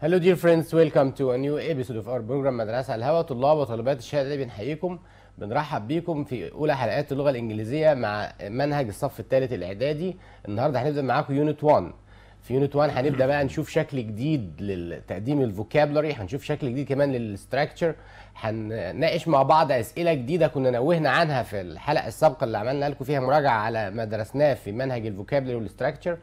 Hello dear friends, welcome to a new episode of our program مدرسة على الهوا طلاب وطالبات الشهادة بنحييكم بنرحب بيكم في أولى حلقات اللغة الإنجليزية مع منهج الصف الثالث الإعدادي النهاردة هنبدأ معاكم يونت 1 في يونت 1 هنبدا بقى نشوف شكل جديد لتقديم الفوكابلري هنشوف شكل جديد كمان للستراكشر هنناقش مع بعض اسئله جديده كنا نوهنا عنها في الحلقه السابقه اللي عملنا لكم فيها مراجعه على ما درسناه في منهج الفوكابلري والستراكشر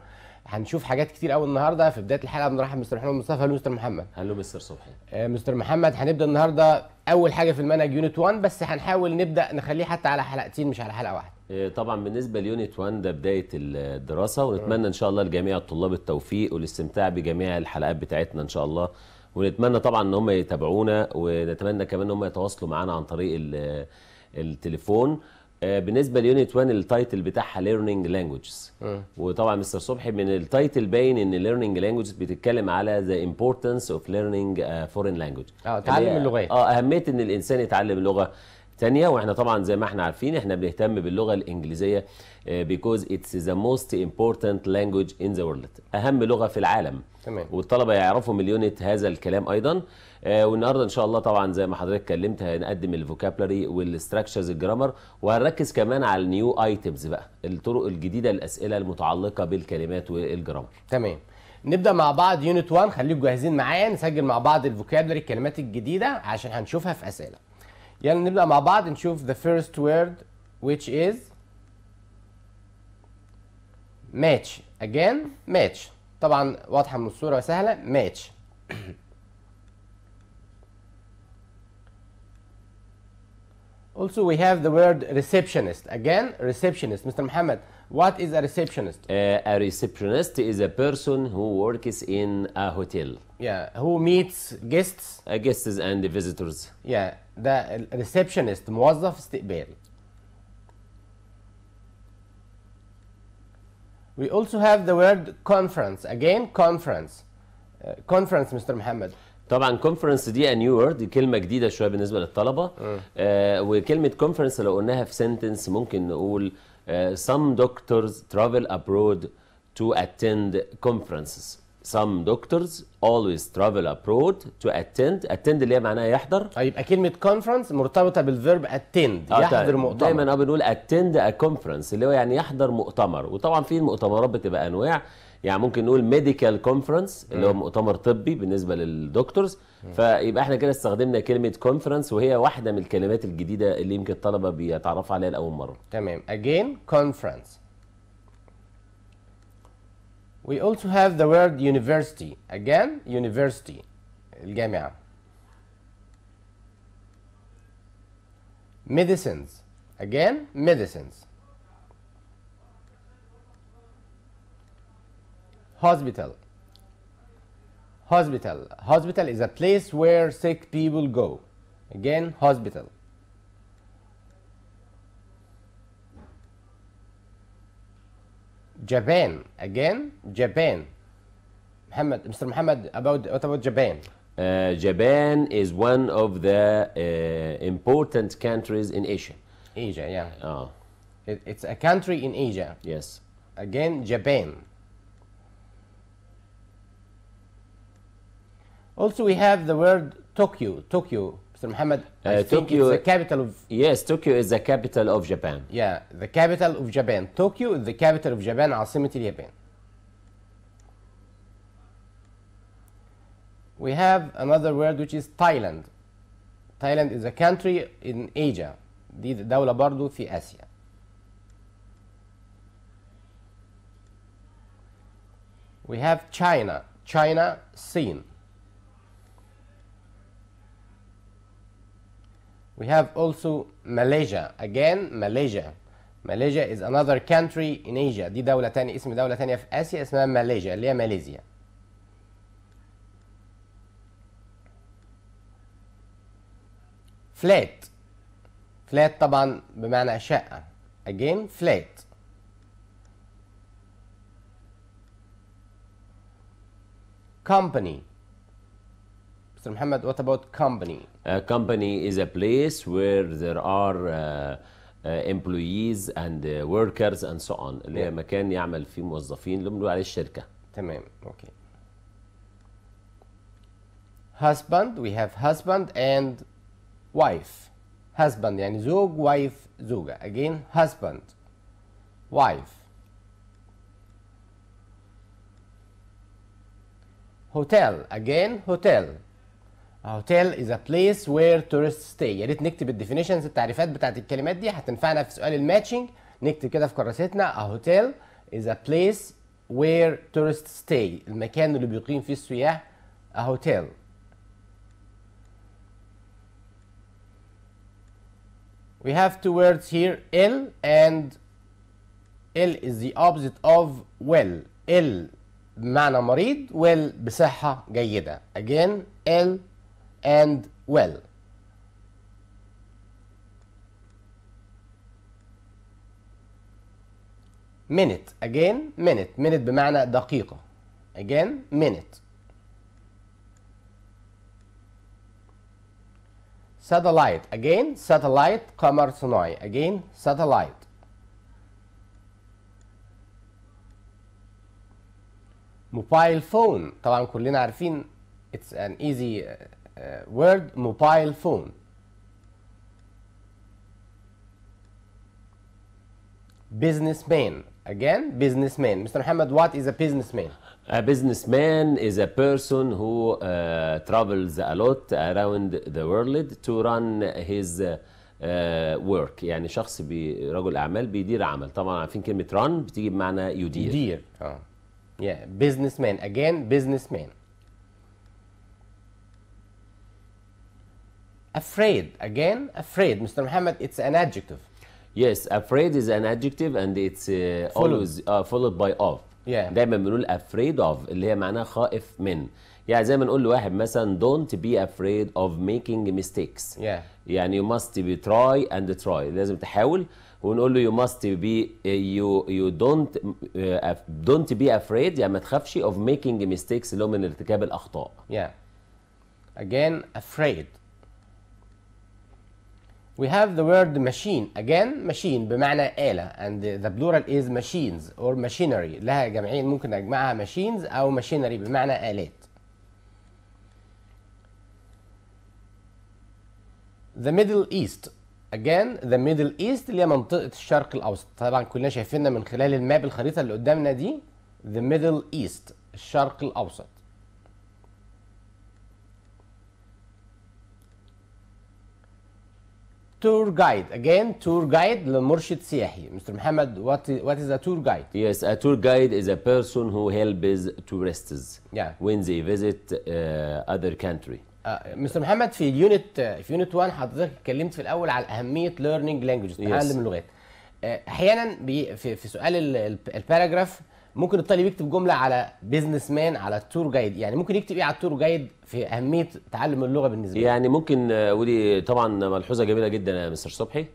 هنشوف حاجات كتير قوي النهارده في بدايه الحلقه بنرحب مستر محمد مصطفى هلو مستر محمد هلو مستر صبحي آه، مستر محمد هنبدا النهارده اول حاجه في المنهج يونت 1 بس هنحاول نبدا نخليه حتى على حلقتين مش على حلقه واحده آه، طبعا بالنسبه ليونت 1 ده بدايه الدراسه ونتمنى ان شاء الله لجميع الطلاب التوفيق والاستمتاع بجميع الحلقات بتاعتنا ان شاء الله ونتمنى طبعا ان هم يتابعونا ونتمنى كمان ان هم يتواصلوا معانا عن طريق آه، التليفون آه، بالنسبه ليونت 1 التايتل بتاعها ليرنينج لانجوجز آه. وطبعا مستر صبحي من التايتل باين ان ليرنينج لانجوجز بتتكلم على ذا امبورتنس اوف ليرنينج فورين لانجويج اه تعلم اللغات اه اهميه ان الانسان يتعلم لغه ثانيه واحنا طبعا زي ما احنا عارفين احنا بنهتم باللغه الانجليزيه بيكوز اتس ذا موست امبورتنت لانجويج ان ذا وورلد اهم لغه في العالم تمام والطلبه يعرفوا من اليونت هذا الكلام ايضا آه، والنهارده ان شاء الله طبعا زي ما حضرتك اتكلمت هنقدم الفوكابلري والاستراكشرز الجرامر وهنركز كمان على النيو ايتمز بقى الطرق الجديده الاسئله المتعلقه بالكلمات والجرامر تمام نبدا مع بعض يونت 1 خليكم جاهزين معايا نسجل مع بعض الفوكابلري الكلمات الجديده عشان هنشوفها في اسئله يلا نبدا مع بعض نشوف the first word which is match again match طبعا واضحه من الصوره وسهله match Also, we have the word receptionist. Again, receptionist. Mr. Mohammed. what is a receptionist? Uh, a receptionist is a person who works in a hotel. Yeah, who meets guests. Uh, guests and visitors. Yeah, the receptionist, موظف استقبال. We also have the word conference. Again, conference. Uh, conference, Mr. Mohammed. طبعا كونفرنس دي نيو وورد كلمه جديده شويه بالنسبه للطلبه آه, آه، وكلمه كونفرنس لو قلناها في سنتنس ممكن نقول آه some doctors travel abroad to attend conferences some doctors always travel abroad to attend attend اللي هي معناها يحضر آه، يبقى كلمه كونفرنس مرتبطه بالفيرب attend آه، يحضر طيب. مؤتمر دايما اه بنقول attend a conference اللي هو يعني يحضر مؤتمر وطبعا في المؤتمرات بتبقى انواع يعني ممكن نقول ميديكال كونفرنس اللي هو مؤتمر طبي بالنسبه للدكتورز فيبقى احنا كده استخدمنا كلمه كونفرنس وهي واحده من الكلمات الجديده اللي يمكن الطلبه بيتعرفوا عليها لاول مره تمام again conference We also have the word university again university الجامعه medicines again medicines hospital hospital hospital is a place where sick people go again hospital Japan again Japan Muhammad Mr. Muhammad about what about Japan uh, Japan is one of the uh, important countries in Asia Asia yeah oh. It, it's a country in Asia yes again Japan Also, we have the word Tokyo. Tokyo, Mr. Mohammed. Uh, Tokyo is the capital of. Yes, Tokyo is the capital of Japan. Yeah, the capital of Japan. Tokyo is the capital of Japan, عاصمة Japan. We have another word which is Thailand. Thailand is a country in Asia. دي دولة برضو fi Asia. We have China. China, Sin. We have also Malaysia. Again, Malaysia. Malaysia is another country in Asia. دي دولة تانية اسم دولة تانية في آسيا اسمها ماليزيا اللي هي ماليزيا. flat flat طبعا بمعنى شقة again flat company Mr. Muhammad what about company a company is a place where there are uh, uh, employees and uh, workers and so on اللي هي مكان يعمل فيه موظفين اللي عليه تمام اوكي husband we have husband and wife husband يعني زوج wife زوجة again husband wife hotel again hotel hotel is a place where tourists stay يا ريت نكتب الديفينيشنز التعريفات بتاعت الكلمات دي هتنفعنا في سؤال الماتشنج نكتب كده في كراستنا a hotel is a place where tourists stay المكان اللي بيقيم فيه السياح a hotel we have two words here L and L is the opposite of well L بمعنى مريض well بصحة جيدة again L and well. minute again minute minute بمعنى دقيقة again minute satellite again satellite قمر صناعي again satellite mobile phone طبعا كلنا عارفين it's an easy uh, uh, word mobile phone businessman again businessman mr muhammad what is a businessman a businessman is a person who uh, travels a lot around the world to run his uh, uh work يعني شخص بي رجل اعمال بيدير عمل طبعا عارفين كلمه run بتيجي بمعنى يدير يدير اه yeah businessman again businessman Afraid, again, afraid. Mr. Muhammad, it's an adjective. Yes, afraid is an adjective and it's uh, always uh, followed by of. Yeah. دايما بنقول afraid of اللي هي معناها خائف من. يعني زي ما نقول لواحد مثلا don't be afraid of making mistakes. Yeah. يعني you must be try and try لازم تحاول ونقول له you must be uh, you you don't uh, don't be afraid يعني ما تخافش of making mistakes اللي هو من ارتكاب الاخطاء. Yeah. Again afraid we have the word machine again machine بمعنى آلة and the plural is machines or machinery لها جمعين ممكن أجمعها machines أو machinery بمعنى آلات the middle east again the middle east اللي هي منطقة الشرق الأوسط طبعا كلنا شايفينها من خلال الماب الخريطة اللي قدامنا دي the middle east الشرق الأوسط tour guide again tour guide لمرشد سياحي Mr. Mohammed what is, what is a tour guide yes a tour guide is a person who helps tourists yeah. when they visit uh, other country uh, مستر محمد في اليونت في يونت 1 حضرتك اتكلمت في الاول على اهميه learning languages تعلم اللغات احيانا في, في سؤال الباراجراف ممكن الطالب يكتب جمله على بيزنس مان على التور جايد يعني ممكن يكتب ايه على التور جايد في اهميه تعلم اللغه بالنسبه له يعني ممكن آه، ودي طبعا ملحوظه جميله جدا يا مستر صبحي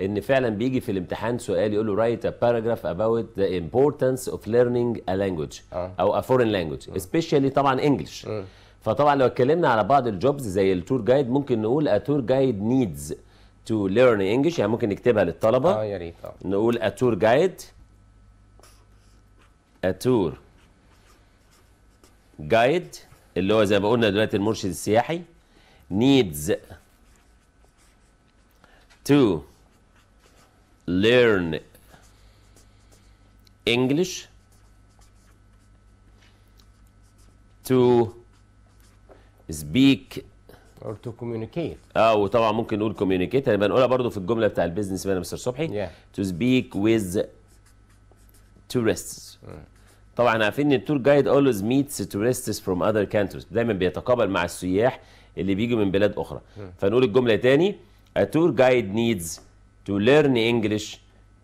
ان فعلا بيجي في الامتحان سؤال يقول له رايت ا باراجراف اباوت ذا امبورتنس اوف ليرنينج ا لانجوج او ا فورين لانجوج سبيشالي طبعا انجلش آه. فطبعا لو اتكلمنا على بعض الجوبز زي التور جايد ممكن نقول ا تور جايد نيدز تو ليرن انجلش يعني ممكن نكتبها للطلبه اه يا ريت آه. نقول ا تور جايد اتور جايد اللي هو زي ما قلنا دلوقتي المرشد السياحي needs to learn English to speak or to communicate اه وطبعا ممكن نقول communicate هنبقى يعني نقولها برضو في الجمله بتاع البيزنس مان مستر صبحي yeah. to speak with tourists طبعا عارفين ان التور جايد اولويز ميتس tourists فروم اذر كانتريز دايما بيتقابل مع السياح اللي بيجوا من بلاد اخرى فنقول الجمله تاني a tour guide needs to learn English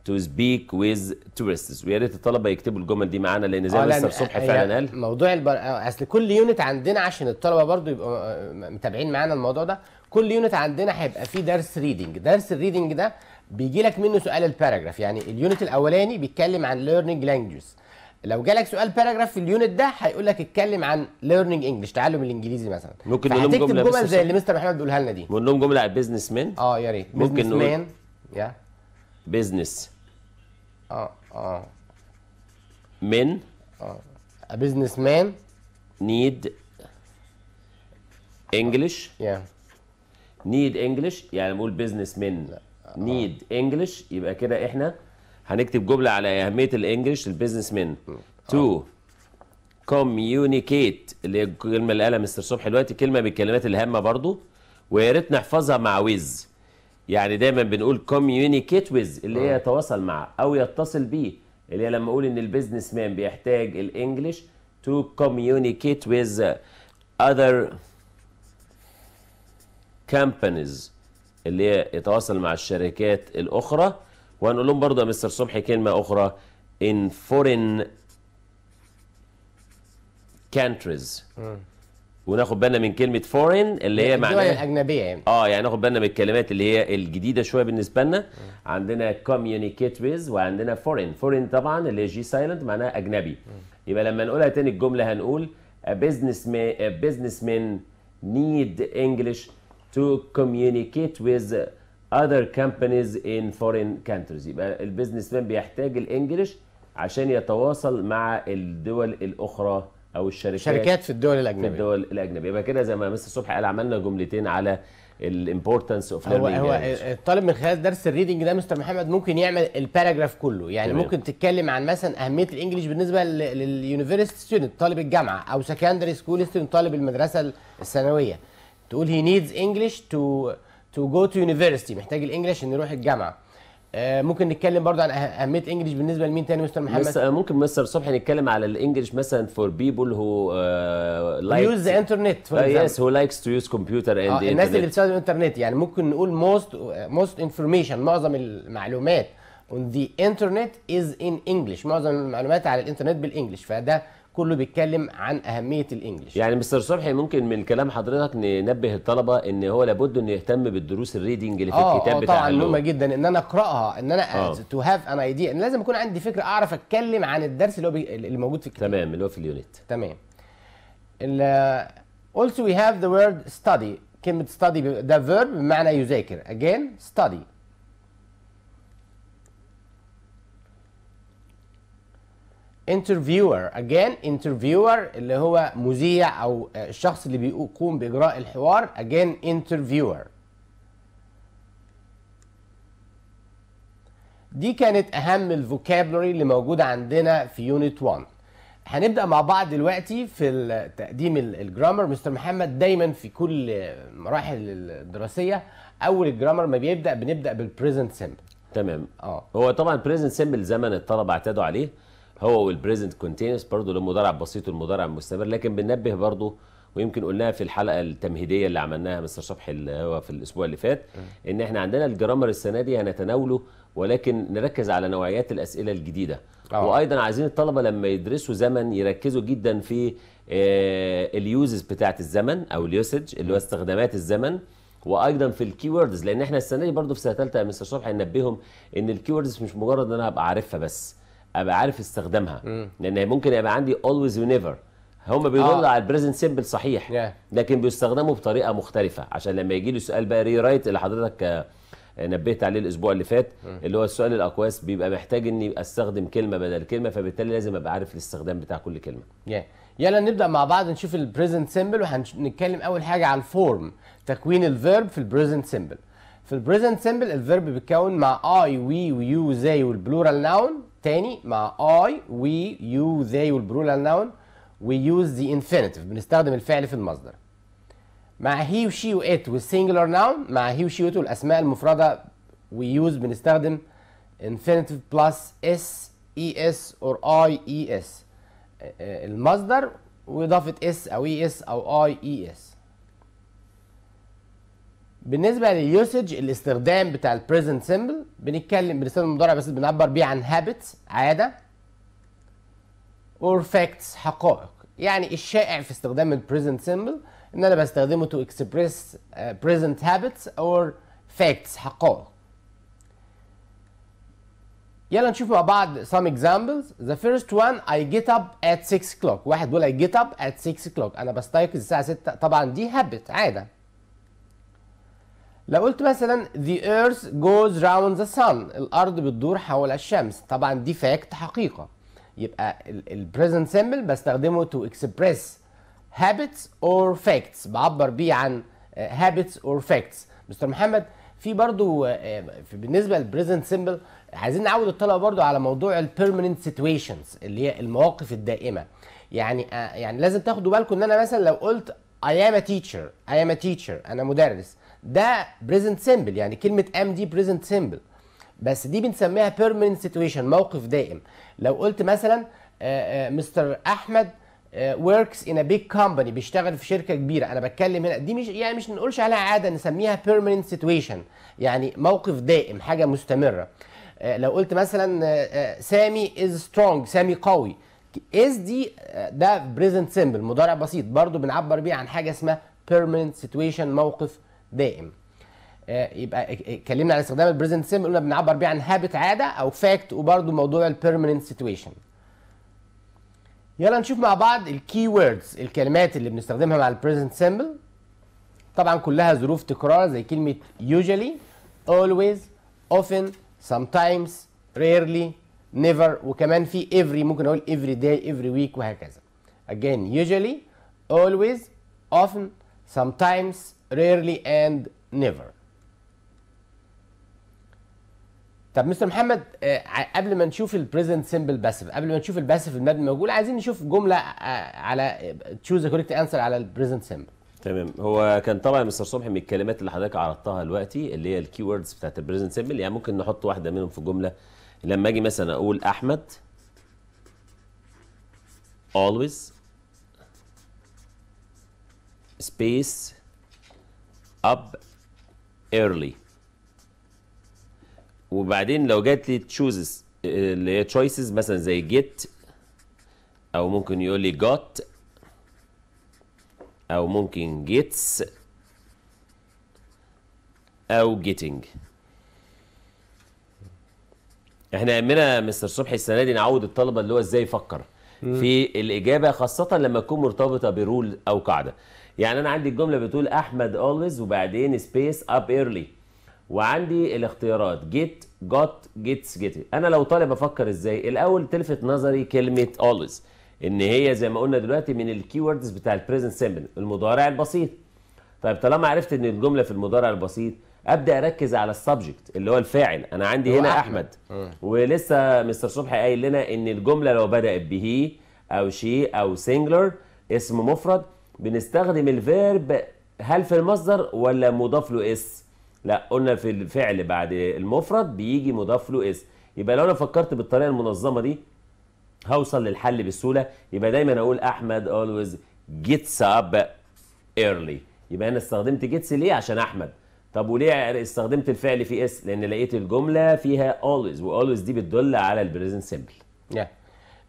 to speak with tourists ويا ريت الطلبه يكتبوا الجمل دي معانا لان زي ما آه، لسه الصبح فعلا قال موضوع البر... اصل كل يونت عندنا عشان الطلبه برضو يبقوا آه، متابعين معانا الموضوع ده كل يونت عندنا هيبقى فيه درس ريدنج درس الريدنج ده بيجي لك منه سؤال الباراجراف يعني اليونت الاولاني بيتكلم عن ليرنينج لانجويجز لو جالك سؤال باراجراف في اليونت ده هيقول لك اتكلم عن ليرنينج انجلش تعلم الانجليزي مثلا ممكن نقول لهم جمله جمل زي اللي مستر محمد بيقولها لنا دي نقول لهم جمله بزنس مان اه يا ريت ممكن نقول مان يا بيزنس اه اه من اه بزنس مان نيد انجلش يا نيد انجلش يعني بقول بيزنس مان نيد آه. انجلش يبقى كده احنا هنكتب جمله على اهميه الانجلش للبيزنس مان تو كوميونيكيت آه. اللي هي الكلمه اللي قالها مستر صبحي دلوقتي كلمه من الكلمات الهامه برضو ويا ريت نحفظها مع ويز يعني دايما بنقول كوميونيكيت ويز اللي هي آه. يتواصل مع او يتصل بيه اللي هي لما اقول ان البيزنس مان بيحتاج الانجلش تو كوميونيكيت ويز اذر كامبانيز اللي يتواصل مع الشركات الاخرى وهنقول لهم برضه يا مستر صبحي كلمه اخرى in foreign countries وناخد بالنا من كلمه foreign اللي هي معناها الاجنبيه يعني اه يعني ناخد بالنا من الكلمات اللي هي الجديده شويه بالنسبه لنا عندنا communicate ويز وعندنا foreign foreign طبعا اللي هي جي سايلنت معناها اجنبي م. يبقى لما نقولها تاني الجمله هنقول a businessman a businessman need English to communicate with other companies in foreign countries يبقى البيزنس مان بيحتاج الانجليش عشان يتواصل مع الدول الاخرى او الشركات شركات في الدول الاجنبيه في الدول الاجنبيه يبقى كده زي ما مستر صبحي قال عملنا جملتين على الامبورتنس اوف هو هو يعني. الطالب من خلال درس الريدنج ده مستر محمد ممكن يعمل الباراجراف كله يعني تمام. ممكن تتكلم عن مثلا اهميه الانجليش بالنسبه لليونيفرستي ستودنت طالب الجامعه او سكندري سكول ستودنت طالب المدرسه الثانويه تقول هي نيدز انجلش تو تو جو تو يونيفرستي محتاج الانجلش ان يروح الجامعه آه، ممكن نتكلم برضه عن أه- اهميه انجلش بالنسبه لمين تاني مستر محمد لسه آه، ممكن مستر صبحي نتكلم على الانجلش مثلا فور بيبول هو لايك يوز ذا انترنت فور يس هو لايكس تو يوز كمبيوتر اند الناس اللي بتستخدم الانترنت يعني ممكن نقول موست موست انفورميشن معظم المعلومات on the internet از ان انجلش معظم المعلومات على الانترنت بالانجلش فده كله بيتكلم عن اهميه الانجليش يعني مستر صبحي ممكن من كلام حضرتك ننبه الطلبه ان هو لابد انه يهتم بالدروس الريدنج اللي في آه الكتاب آه بتاع طبعا مهمه جدا ان انا اقراها ان انا تو هاف ان ايديا ان لازم يكون عندي فكره اعرف اتكلم عن الدرس اللي هو بي... اللي موجود في الكتاب تمام اللي هو في اليونت تمام also we have the word study كلمه study ده verb بمعنى يذاكر again study انترفيور اجين انترفيور اللي هو مذيع او الشخص اللي بيقوم باجراء الحوار اجين انترفيور دي كانت اهم الفوكابلري اللي موجوده عندنا في يونت 1 هنبدا مع بعض دلوقتي في تقديم الجرامر مستر محمد دايما في كل مراحل الدراسيه اول الجرامر ما بيبدا بنبدا بالبريزنت سيمبل تمام اه هو طبعا بريزنت سيمبل زمن الطلبه اعتادوا عليه هو والبريزنت كونتينوس برضه للمضارع البسيط والمضارع المستمر لكن بننبه برضه ويمكن قلناها في الحلقه التمهيديه اللي عملناها مستر اللي هو في الاسبوع اللي فات ان احنا عندنا الجرامر السنه دي هنتناوله ولكن نركز على نوعيات الاسئله الجديده أوه. وايضا عايزين الطلبه لما يدرسوا زمن يركزوا جدا في آه، اليوزز بتاعه الزمن او اليوسج اللي هو استخدامات الزمن وايضا في الكيوردز لان احنا السنه دي برضه في سنه ثالثه يا مستر صبحي ننبههم ان الكيوردز مش مجرد ان انا هبقى عارفها بس ابقى عارف استخدامها مم. لان ممكن يبقى عندي always ونيفر هم بيدلوا آه. على البريزنت سيمبل صحيح yeah. لكن بيستخدموا بطريقه مختلفه عشان لما يجي له سؤال بقى ري رايت اللي حضرتك آه، نبهت عليه الاسبوع اللي فات اللي هو السؤال الاقواس بيبقى محتاج اني استخدم كلمه بدل كلمه فبالتالي لازم ابقى عارف الاستخدام بتاع كل كلمه yeah. يلا نبدا مع بعض نشوف البريزنت سيمبل وهنتكلم اول حاجه على الفورم تكوين الفيرب في البريزنت سيمبل في البريزنت سيمبل الفيرب بيتكون مع اي وي ويو زي والبلورال ناون تاني مع I we you they والبرولال noun we use the infinitive بنستخدم الفعل في المصدر مع he وشي it والسنجلر noun مع he وشي it والاسماء المفردة we use بنستخدم infinitive plus s es or i es المصدر واضافه اس او es او i es بالنسبه لليوسج الاستخدام بتاع البريزنت سيمبل بنتكلم بنستخدم المضارع بس بنعبر بيه عن هابت عاده اور فاكتس حقائق يعني الشائع في استخدام البريزنت سيمبل ان انا بستخدمه تو اكسبريس بريزنت هابتس اور فاكتس حقائق يلا نشوف مع بعض some examples the first one I get up at 6 o'clock واحد بيقول I get up at 6 o'clock انا بستيقظ الساعه 6 طبعا دي habit عاده لو قلت مثلا the earth goes round the sun الارض بتدور حول الشمس طبعا دي فاكت حقيقه يبقى البريزنت سيمبل بستخدمه to express habits or facts بعبر بيه عن آه، habits or facts مستر محمد في برضو آه، آه، في بالنسبه للبريزنت سيمبل عايزين نعود الطلبه برضو على موضوع البيرمننت سيتويشنز اللي هي المواقف الدائمه يعني يعني لازم تاخدوا بالكم ان انا مثلا لو قلت I am a teacher I am a teacher أنا مدرس ده present simple يعني كلمة am دي present simple بس دي بنسميها permanent situation موقف دائم لو قلت مثلا آه، آه، مستر أحمد آه، works in a big company بيشتغل في شركة كبيرة أنا بتكلم هنا دي مش يعني مش نقولش عليها عادة نسميها permanent situation يعني موقف دائم حاجة مستمرة لو قلت مثلا سامي is strong سامي قوي is دي ده بريزنت سيمبل مضارع بسيط برضو بنعبر بيه عن حاجه اسمها permanent situation موقف دائم آه، يبقى اتكلمنا على استخدام البريزنت سيمبل قلنا بنعبر بيه عن هابت عاده او فاكت وبرضو موضوع البيرمننت سيتويشن يلا نشوف مع بعض الكي ووردز الكلمات اللي بنستخدمها مع البريزنت سيمبل طبعا كلها ظروف تكرار زي كلمه usually always often sometimes rarely never وكمان في every ممكن اقول every day every week وهكذا again usually always often sometimes rarely and never طب مستر محمد آه، قبل ما نشوف البريزنت سيمبل باسيف قبل ما نشوف الباسيف المبني الموجود عايزين نشوف جمله آه، على تشوز كوريكت انسر على البريزنت سيمبل تمام هو كان طبعا مستر صبحي من الكلمات اللي حضرتك عرضتها دلوقتي اللي هي الكي ووردز بتاعت البريزنت سيمبل يعني ممكن نحط واحده منهم في جمله لما اجي مثلا اقول احمد always space up early وبعدين لو جات لي تشوزز اللي هي تشويسز مثلا زي جيت او ممكن يقول لي جوت او ممكن جيتس او جيتنج احنا يهمنا مستر صبحي السنه دي نعود الطلبه اللي هو ازاي يفكر في الاجابه خاصه لما تكون مرتبطه برول او قاعده يعني انا عندي الجمله بتقول احمد اولويز وبعدين سبيس اب ايرلي وعندي الاختيارات جيت جوت جيتس جيت انا لو طالب افكر ازاي الاول تلفت نظري كلمه اولويز ان هي زي ما قلنا دلوقتي من الكي بتاع البريزنت سيمبل المضارع البسيط طيب طالما عرفت ان الجمله في المضارع البسيط ابدا اركز على السبجكت اللي هو الفاعل انا عندي هنا احمد, أحمد. آه. ولسه مستر صبحي قايل لنا ان الجمله لو بدات به او شي او سينجلر اسم مفرد بنستخدم الفيرب هل في المصدر ولا مضاف له اس لا قلنا في الفعل بعد المفرد بيجي مضاف له اس يبقى لو انا فكرت بالطريقه المنظمه دي هوصل للحل بسهوله يبقى دايما اقول احمد اولويز جيتس اب ايرلي يبقى انا استخدمت جيتس ليه عشان احمد طب وليه استخدمت الفعل في اس لان لقيت الجمله فيها اولويز واولويز دي بتدل على البريزنت سمبل yeah.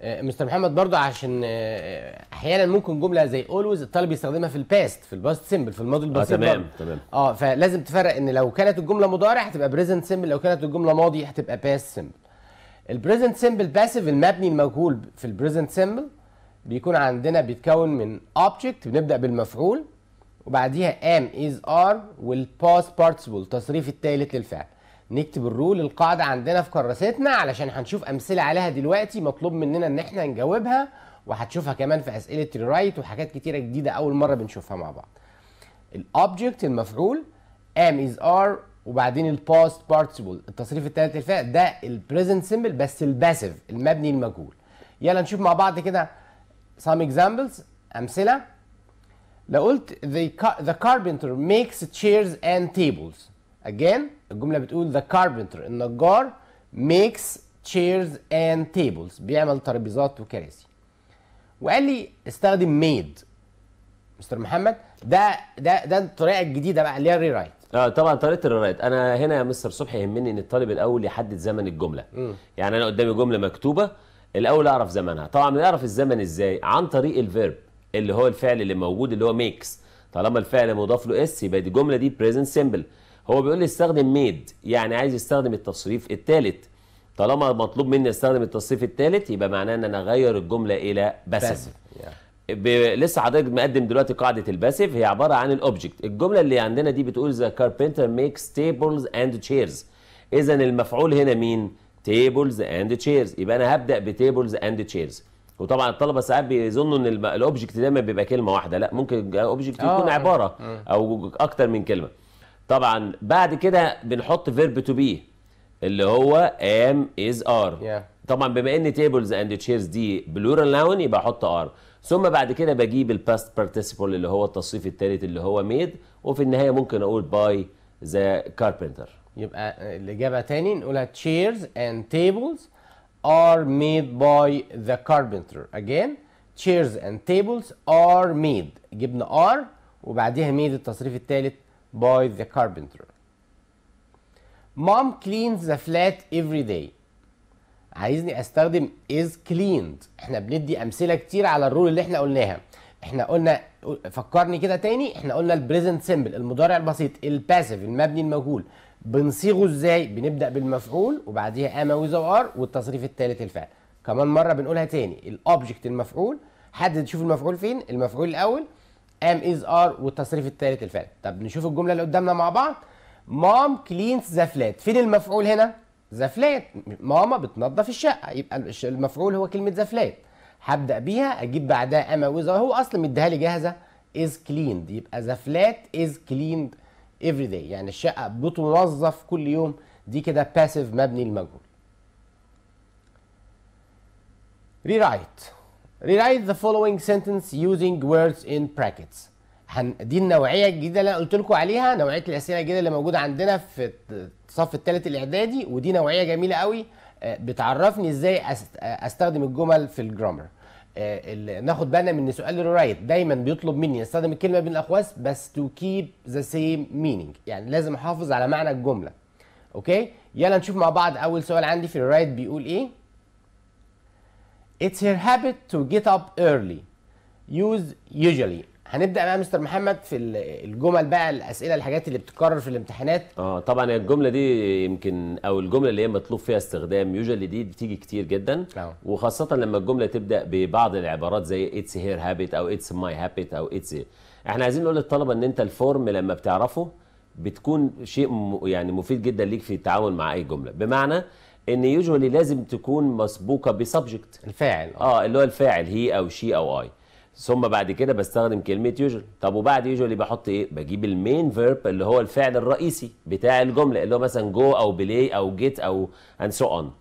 آه، مستر محمد برضه عشان آه، آه، احيانا ممكن جمله زي اولويز الطالب يستخدمها في الباست في الباست سيمبل في الماضي البسيط اه تمام تمام اه فلازم تفرق ان لو كانت الجمله مضارع هتبقى بريزنت سيمبل لو كانت الجمله ماضي هتبقى باست سيمبل البريزنت سيمبل باسيف المبني المجهول في البريزنت سيمبل بيكون عندنا بيتكون من اوبجكت بنبدا بالمفعول وبعديها am is are والpast participle تصريف الثالث للفعل نكتب الرول القاعده عندنا في كراستنا علشان هنشوف امثله عليها دلوقتي مطلوب مننا ان احنا نجاوبها وهتشوفها كمان في اسئله الرايت وحاجات كتيره جديده اول مره بنشوفها مع بعض الاوبجكت المفعول am is are وبعدين الباست بارتيبل التصريف الثالث للفعل ده البريزنت سيمبل بس الباسيف المبني المجهول يلا نشوف مع بعض كده some examples امثله لو قلت the, the carpenter makes chairs and tables again الجملة بتقول the carpenter النجار makes chairs and tables بيعمل ترابيزات وكراسي وقال لي استخدم made مستر محمد ده ده ده الطريقه الجديده بقى اللي هي الري رايت اه طبعا طريقه الري رايت انا هنا يا مستر صبحي يهمني ان الطالب الاول يحدد زمن الجمله م. يعني انا قدامي جمله مكتوبه الاول اعرف زمنها طبعا بنعرف الزمن ازاي عن طريق الفيرب اللي هو الفعل اللي موجود اللي هو ميكس طالما الفعل مضاف له اس يبقى دي الجمله دي بريزنت سيمبل هو بيقول لي استخدم ميد يعني عايز يستخدم التصريف الثالث طالما مطلوب مني استخدم التصريف الثالث يبقى معناه ان انا اغير الجمله الى باسف لسه حضرتك مقدم دلوقتي قاعده الباسف هي عباره عن الاوبجكت الجمله اللي عندنا دي بتقول ذا كاربنتر ميكس تيبلز اند تشيرز اذا المفعول هنا مين تيبلز اند تشيرز يبقى انا هبدا بتيبلز اند تشيرز وطبعا الطلبه ساعات بيظنوا ان الاوبجكت دايما بيبقى كلمه واحده لا ممكن اوبجكت آه، يكون آه. عباره آه. او اكتر من كلمه طبعا بعد كده بنحط فيرب تو بي اللي هو ام از ار طبعا بما ان تيبلز اند تشيرز دي بلورال ناون يبقى احط ار ثم بعد كده بجيب الباست بارتيسيبل اللي هو التصريف الثالث اللي هو ميد وفي النهايه ممكن اقول باي ذا كاربنتر يبقى الاجابه تاني نقولها تشيرز اند تيبلز are made by the carpenter again chairs and tables are made جبنا are وبعديها made التصريف الثالث by the carpenter mom cleans the flat every day عايزني استخدم is cleaned احنا بندي امثله كتير على الرول اللي احنا قلناها احنا قلنا فكرني كده تاني احنا قلنا البريزنت سيمبل المضارع البسيط الباسيف المبني المجهول بنصيغه ازاي بنبدا بالمفعول وبعديها اما او ار والتصريف الثالث الفعل كمان مره بنقولها تاني الاوبجكت المفعول حدد شوف المفعول فين المفعول الاول ام از ار والتصريف الثالث الفعل طب نشوف الجمله اللي قدامنا مع بعض مام كلينز ذا فلات فين المفعول هنا ذا فلات ماما بتنظف الشقه يبقى المفعول هو كلمه ذا فلات هبدا بيها اجيب بعدها اما ويز هو اصلا مديها لي جاهزه از كليند يبقى ذا فلات از كليند every day يعني الشقه بتنظف كل يوم دي كده باسيف مبني المجهول rewrite rewrite the following sentence using words in brackets دي النوعيه الجديده اللي انا قلت لكم عليها نوعيه الاسئله الجديده اللي موجوده عندنا في الصف الثالث الاعدادي ودي نوعيه جميله قوي آه، بتعرفني ازاي آه، استخدم الجمل في الجرامر آه، ناخد بالنا من سؤال الرايت دايما بيطلب مني استخدم الكلمه بين الاقواس بس تو كيب ذا سيم مينينج يعني لازم احافظ على معنى الجمله اوكي يلا نشوف مع بعض اول سؤال عندي في الرايت بيقول ايه It's her habit to get up early Use usually هنبدا بقى مستر محمد في الجمل بقى الاسئله الحاجات اللي بتتكرر في الامتحانات اه طبعا الجمله دي يمكن او الجمله اللي هي مطلوب فيها استخدام يوجوالي دي بتيجي كتير جدا أوه. وخاصه لما الجمله تبدا ببعض العبارات زي اتس هير هابت او اتس ماي هابت او اتس احنا عايزين نقول للطلبه ان انت الفورم لما بتعرفه بتكون شيء يعني مفيد جدا ليك في التعامل مع اي جمله بمعنى ان يوجوالي لازم تكون مسبوقه بسبجكت الفاعل اه اللي هو الفاعل هي او شي او اي ثم بعد كده بستخدم كلمه يوجوال طب وبعد يوجوالي بحط ايه بجيب المين فيرب اللي هو الفعل الرئيسي بتاع الجمله اللي هو مثلا جو او بلاي او جيت او اند سو اون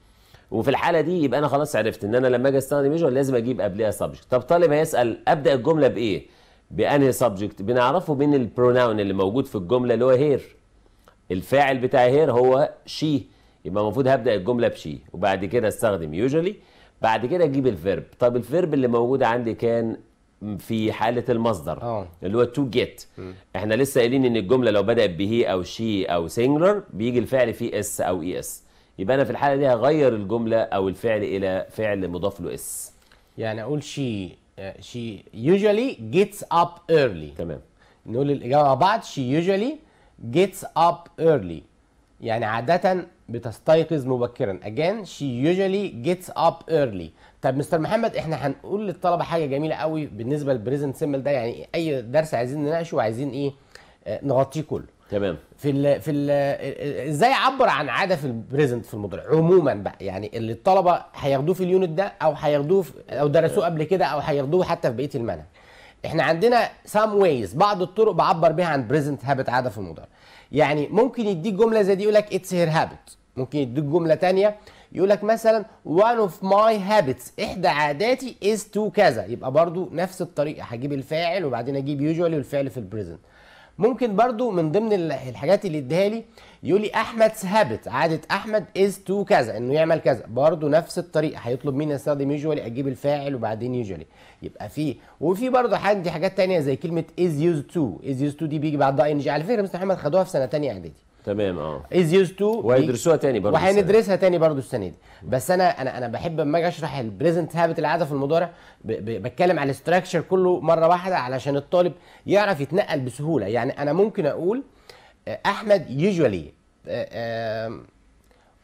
وفي الحاله دي يبقى انا خلاص عرفت ان انا لما اجي استخدم يوجوال لازم اجيب قبلها سبجكت طب طالب هيسال ابدا الجمله بايه بانهي سبجكت بنعرفه من البروناون اللي موجود في الجمله اللي هو هير الفاعل بتاع هير هو شي يبقى المفروض هبدا الجمله بشي وبعد كده استخدم يوجوالي بعد كده اجيب الفيرب طب الفيرب اللي موجود عندي كان في حاله المصدر أوه. اللي هو تو جيت احنا لسه قايلين ان الجمله لو بدات بهي او شي او سينجلر بيجي الفعل فيه اس او اي e اس يبقى انا في الحاله دي هغير الجمله او الفعل الى فعل مضاف له اس يعني اقول شي شي يوجوالي جيتس اب ايرلي تمام نقول الاجابه مع بعض شي يوجوالي جيتس اب ايرلي يعني عادة بتستيقظ مبكرا again she usually gets up early طب مستر محمد احنا هنقول للطلبة حاجة جميلة قوي بالنسبة للبريزنت سيمبل ده يعني اي درس عايزين نناقشه وعايزين ايه آه، نغطيه كله تمام في الـ في الـ آه، ازاي اعبر عن عاده في البريزنت في المضارع عموما بقى يعني اللي الطلبه هياخدوه في اليونت ده او هياخدوه او درسوه قبل كده او هياخدوه حتى في بقيه المنهج احنا عندنا سام ويز بعض الطرق بعبر بيها عن بريزنت هابت عاده في المضارع يعني ممكن يديك جمله زي دي يقول لك اتس هير هابت ممكن يديك جمله ثانيه يقول لك مثلا one of my habits احدى عاداتي is to كذا يبقى برضو نفس الطريقه هجيب الفاعل وبعدين اجيب usually والفعل في البريزنت ممكن برضو من ضمن الحاجات اللي اديها لي يقول لي احمد سهابت عاده احمد از تو كذا انه يعمل كذا برضو نفس الطريقه هيطلب مني استخدم يوجوالي اجيب الفاعل وبعدين يوجوالي يبقى في وفي برضو عندي حاجات تانية زي كلمه از يوز تو از يوز تو دي بيجي بعدها ان جي على فكره مستر محمد خدوها في سنه تانية اعدادي تمام اه از يوز تو وهيدرسوها تاني برضه وهندرسها تاني برضه السنه دي بس انا انا انا بحب اما اجي اشرح البريزنت هابت العاده في المضارع بتكلم على الاستراكشر كله مره واحده علشان الطالب يعرف يتنقل بسهوله يعني انا ممكن اقول آه، احمد يوجوالي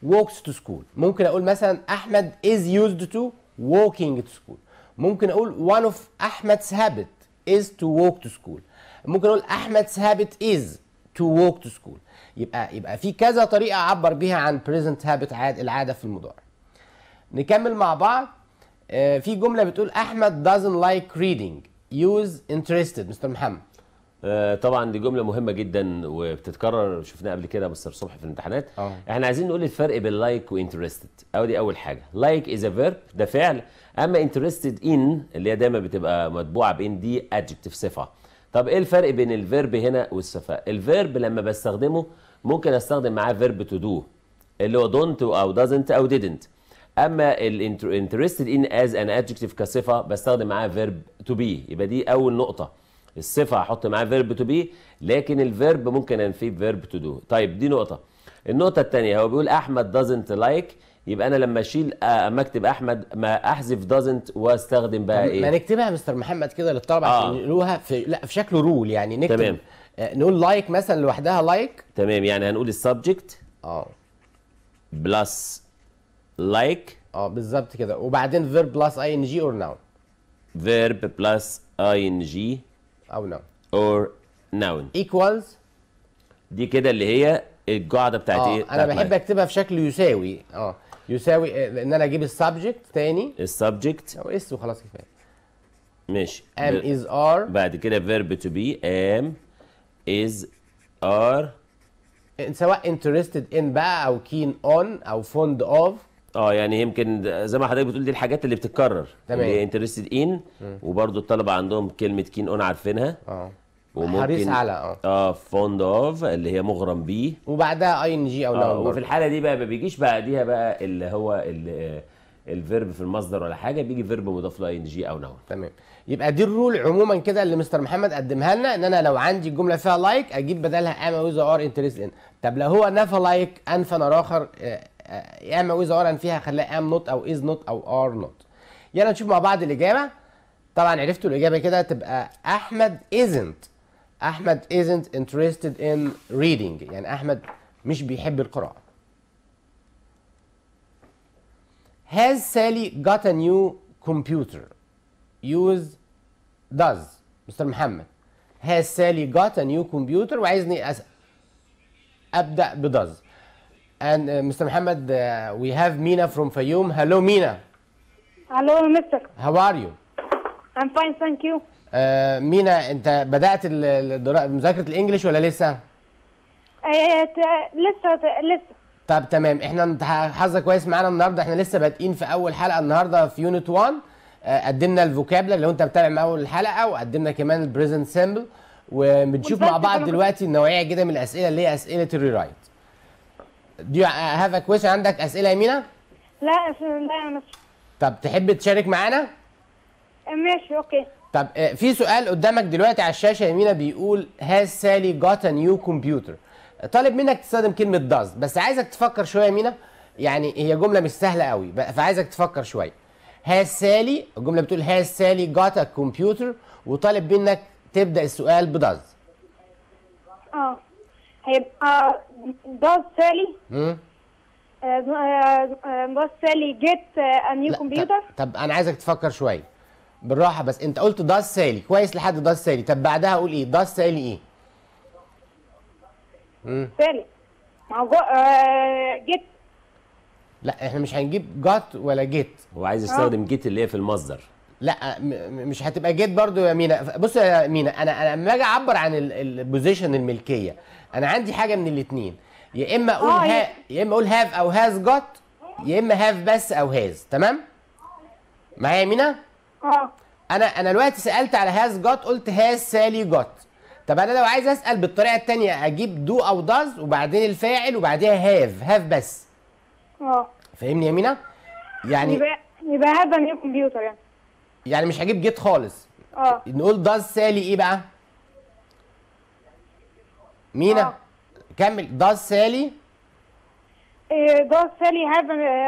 ووكس تو سكول ممكن اقول مثلا احمد از used تو ووكينج تو سكول ممكن اقول وان اوف احمد's هابت از تو ووك تو سكول ممكن اقول احمد's هابت از تو ووك تو سكول يبقى يبقى في كذا طريقه اعبر بيها عن بريزنت هابت عاد العاده في المضارع نكمل مع بعض آه، في جمله بتقول احمد doesn't like reading use interested مستر محمد آه، طبعا دي جمله مهمه جدا وبتتكرر شفناها قبل كده مستر صبحي في الامتحانات أوه. احنا عايزين نقول الفرق بين لايك وانترستد او دي اول حاجه لايك از ا فيرب ده فعل اما انترستد ان اللي هي دايما بتبقى مطبوعه بان دي ادجكتيف صفه طب ايه الفرق بين الفيرب هنا والصفه الفيرب لما بستخدمه ممكن استخدم معاه فيرب تو دو اللي هو دونت او دازنت او ديدنت اما الانترستد ان از ان ادجكتيف كصفه بستخدم معاه فيرب تو بي يبقى دي اول نقطه الصفه هحط معاه فيرب تو بي لكن الفيرب ممكن انفيه فيرب تو دو طيب دي نقطه النقطه الثانيه هو بيقول احمد دازنت لايك like يبقى انا لما اشيل آه، اما اكتب احمد ما احذف دازنت واستخدم بقى ايه ما نكتبها يا مستر محمد كده للطلبه آه. عشان يقولوها في لا في شكل رول يعني نكتب تمام آه، نقول لايك مثلا لوحدها لايك تمام يعني هنقول السبجكت اه بلس لايك اه بالظبط كده وبعدين فيرب بلس اي ان جي اور ناون فيرب بلس اي ان جي او ناون اور ناون ايكوالز دي كده اللي هي القاعده بتاعت آه، ايه؟ انا بحب اكتبها في شكل يساوي اه يساوي آه، ان انا اجيب السبجكت تاني السبجكت او اس وخلاص كفايه ماشي ام از ار بعد كده فيرب تو بي ام is are سواء interested in بقى او keen on او fond of اه يعني يمكن زي ما حضرتك بتقول دي الحاجات اللي بتتكرر تمام انترستد ان وبرده الطلبه عندهم كلمه كين اون عارفينها اه وممكن حريص على اه اه فوند اوف اللي هي مغرم بيه وبعدها اي ان جي او آه وفي الحاله دي بقى ما بيجيش بعديها بقى اللي هو اللي آه، الفيرب في المصدر ولا حاجه بيجي فيرب مضاف له ان جي او نون تمام يبقى دي الرول عموما كده اللي مستر محمد قدمها لنا ان انا لو عندي الجمله فيها لايك like اجيب بدلها ام ويز ار انترست ان طب لو هو نفى لايك like ان فانا اخر ام آه، ويز ار آه، ان فيها خليها ام نوت او از نوت او ار نوت يلا نشوف مع بعض الاجابه طبعا عرفتوا الاجابه كده تبقى احمد ازنت احمد ازنت انترستد ان ريدنج يعني احمد مش بيحب القراءه Has Sally got a new computer? Use does مستر محمد Has Sally got a new computer? وعايزني أس... أبدأ بدز And uh, Mr. محمد, uh, we have Mina from Fayoum. Hello, Mina. Hello, Mr. How are you? I'm fine, thank you. Uh, مينا انت بدات مذاكره الانجليش ولا لسه؟ لسه لسه طب تمام احنا حظك كويس معانا النهارده احنا لسه بادئين في اول حلقه النهارده في يونت 1 آه، قدمنا اللي لو انت متابع من اول حلقه وقدمنا كمان البريزنت سيمبل وبنشوف مع بعض دلوقتي النوعيه كده من الاسئله اللي هي اسئله الري رايت دي هاف ا كويشن عندك اسئله يا مينا؟ لا لا انا طب تحب تشارك معانا؟ آه، ماشي اوكي طب آه، في سؤال قدامك دلوقتي على الشاشه يا مينا بيقول هاز سالي جوت ا نيو كمبيوتر طالب منك تستخدم كلمه داز بس عايزك تفكر شويه مينا يعني هي جمله مش سهله قوي فعايزك تفكر شويه هاز سالي الجمله بتقول هاز سالي جات ا كمبيوتر وطالب منك تبدا السؤال بداز اه هيبقى داز سالي امم بص سالي جيت نيو كمبيوتر طب انا عايزك تفكر شويه بالراحه بس انت قلت داز سالي كويس لحد داز سالي طب بعدها اقول ايه داز سالي ايه ثاني ما هو آه جيت لا احنا مش هنجيب جات ولا جيت هو عايز يستخدم آه. جيت اللي هي في المصدر لا مش هتبقى جيت برضو يا مينا بص يا مينا انا انا لما اجي اعبر عن البوزيشن الملكيه انا عندي حاجه من الاثنين يا اما اقول آه، ها يا اما اقول هاف او هاز جات يا اما هاف بس او هاز تمام معايا يا مينا اه انا انا دلوقتي سالت على هاز جات قلت هاز سالي جات طب انا لو عايز اسال بالطريقه الثانيه اجيب دو او داز وبعدين الفاعل وبعديها هاف هاف بس اه فاهمني يا مينا يعني يبقى يبقى هاف ان كمبيوتر يعني يعني مش هجيب جيت خالص اه نقول داز سالي ايه بقى مينا آه. كمل داز سالي داز إيه، سالي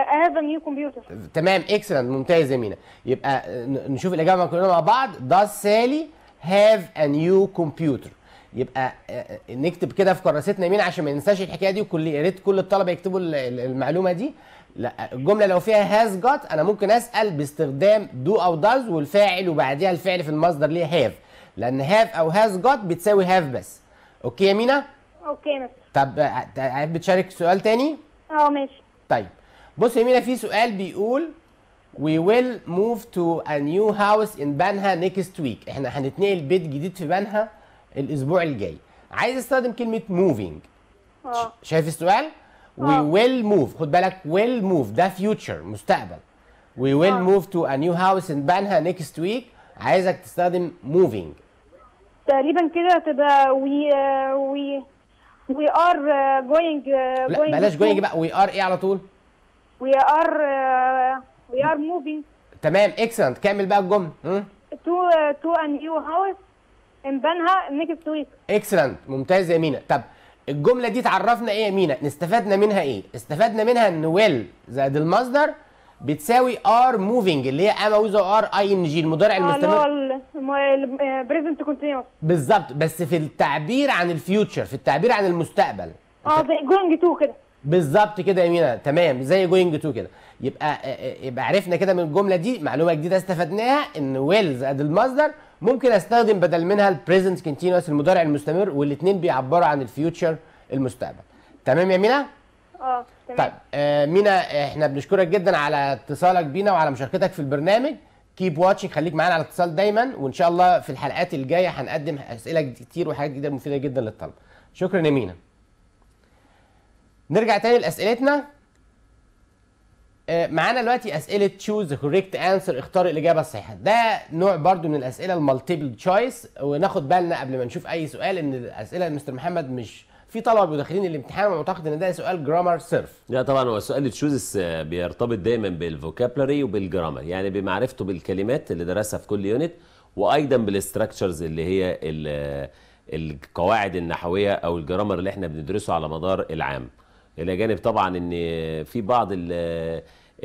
هاف نيو كمبيوتر تمام اكسلنت ممتاز يا مينا يبقى نشوف الاجابه كلنا مع بعض داز سالي هاف ا نيو كمبيوتر يبقى آه، آه، نكتب كده في كراستنا يمين عشان ما ننساش الحكايه دي وكل يا ريت كل الطلبه يكتبوا المعلومه دي لا الجمله لو فيها هاز جات انا ممكن اسال باستخدام دو او داز والفاعل وبعديها الفعل في المصدر ليه هاف لان هاف او هاز جات بتساوي هاف بس اوكي يا مينا اوكي مستر طب آه، بتشارك سؤال تاني اه ماشي طيب بص يا مينا في سؤال بيقول we will move to a new house in بانها next week احنا هنتنقل بيت جديد في بنها الاسبوع الجاي عايز استخدم كلمه moving اه شايف السؤال we will move خد بالك will move ده future مستقبل we will أوه. move to a new house in بانها next week عايزك تستخدم moving تقريبا كده تبقى we uh, we we are uh, going لا going بلاش going بقى we are ايه على طول we are uh, We are moving. تمام اكسلنت كمل بقى الجمله. تو تو ان يو هاوس ان بنها نيكست ويك. اكسلنت ممتاز يا مينا. طب الجمله دي تعرفنا ايه يا مينا؟ استفدنا منها ايه؟ استفدنا منها ان ويل زائد المصدر بتساوي ار موفينج اللي هي اما اوز ار اي ان جي المضارع آه، المستمر اللي هو بريزنت كونتينوس آه، بالظبط بس في التعبير عن الفيوتشر في التعبير عن المستقبل اه زي جوينج تو كده بالظبط كده يا مينا تمام زي جوينج تو كده يبقى آه، آه، يبقى عرفنا كده من الجمله دي معلومه جديده استفدناها ان ويلز اد المصدر ممكن استخدم بدل منها البريزنت كونتينوس المضارع المستمر والاثنين بيعبروا عن الفيوتشر المستقبل تمام يا مينا اه تمام طيب آه مينا احنا بنشكرك جدا على اتصالك بينا وعلى مشاركتك في البرنامج كيب واتشنج خليك معانا على اتصال دايما وان شاء الله في الحلقات الجايه هنقدم اسئله كتير وحاجات جديده مفيده جدا للطلبه شكرا يا مينا نرجع تاني لاسئلتنا آه، معانا دلوقتي اسئله تشوز كوريكت انسر اختار الاجابه الصحيحه ده نوع برضو من الاسئله المالتيبل تشويس وناخد بالنا قبل ما نشوف اي سؤال ان الاسئله مستر محمد مش في طلبه بيدخلين الامتحان ومعتقد ان ده سؤال جرامر سيرف لا طبعا هو سؤال تشوز آه، بيرتبط دايما بالفوكابلري وبالجرامر يعني بمعرفته بالكلمات اللي درسها في كل يونت وايضا بالاستراكشرز اللي هي آه، القواعد النحويه او الجرامر اللي احنا بندرسه على مدار العام الى جانب طبعا ان في بعض